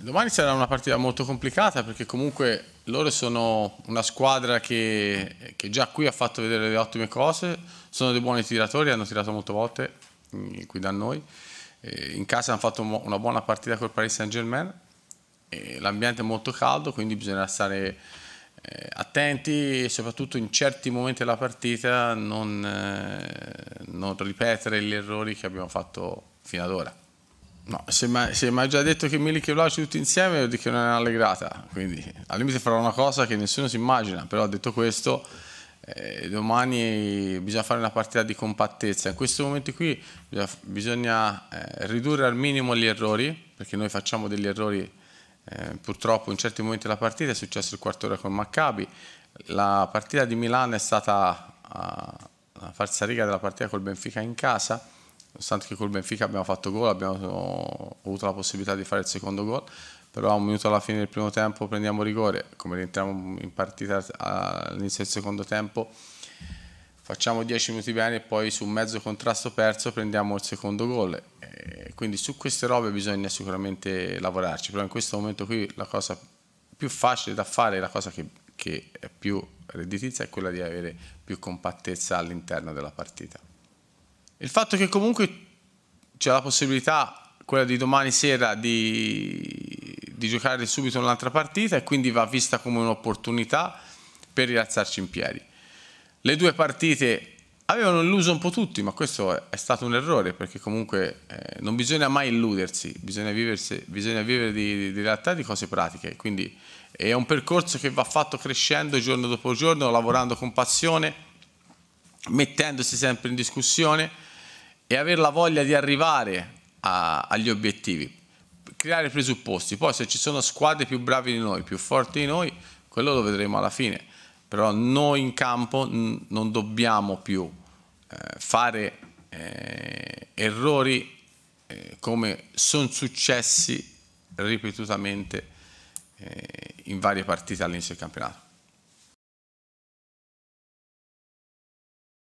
Domani sarà una partita molto complicata perché comunque loro sono una squadra che, che già qui ha fatto vedere le ottime cose, sono dei buoni tiratori, hanno tirato molte volte eh, qui da noi, eh, in casa hanno fatto una buona partita col Paris Saint Germain, eh, l'ambiente è molto caldo quindi bisognerà stare attenti e soprattutto in certi momenti della partita non, non ripetere gli errori che abbiamo fatto fino ad ora. No, se mi hai già detto che Milik e Vlaovic tutti insieme, vuol dire che non è un'allegrata. Quindi al limite farò una cosa che nessuno si immagina, però detto questo, eh, domani bisogna fare una partita di compattezza. In questo momento qui bisogna, bisogna eh, ridurre al minimo gli errori, perché noi facciamo degli errori eh, purtroppo in certi momenti della partita, è successo il quarto ora con Maccabi, la partita di Milano è stata eh, la riga della partita col Benfica in casa nonostante che col Benfica abbiamo fatto gol, abbiamo avuto la possibilità di fare il secondo gol, però a un minuto alla fine del primo tempo prendiamo rigore, come rientriamo in partita all'inizio del secondo tempo, facciamo 10 minuti bene e poi su un mezzo contrasto perso prendiamo il secondo gol. E quindi su queste robe bisogna sicuramente lavorarci, però in questo momento qui la cosa più facile da fare, la cosa che, che è più redditizia è quella di avere più compattezza all'interno della partita. Il fatto che comunque c'è la possibilità, quella di domani sera, di, di giocare subito un'altra partita e quindi va vista come un'opportunità per rialzarci in piedi. Le due partite avevano illuso un po' tutti, ma questo è stato un errore perché comunque eh, non bisogna mai illudersi, bisogna, viversi, bisogna vivere di, di, di, realtà, di cose pratiche. Quindi è un percorso che va fatto crescendo giorno dopo giorno, lavorando con passione, mettendosi sempre in discussione e avere la voglia di arrivare a, agli obiettivi, creare presupposti. Poi se ci sono squadre più bravi di noi, più forti di noi, quello lo vedremo alla fine. Però noi in campo non dobbiamo più eh, fare eh, errori eh, come sono successi ripetutamente eh, in varie partite all'inizio del campionato.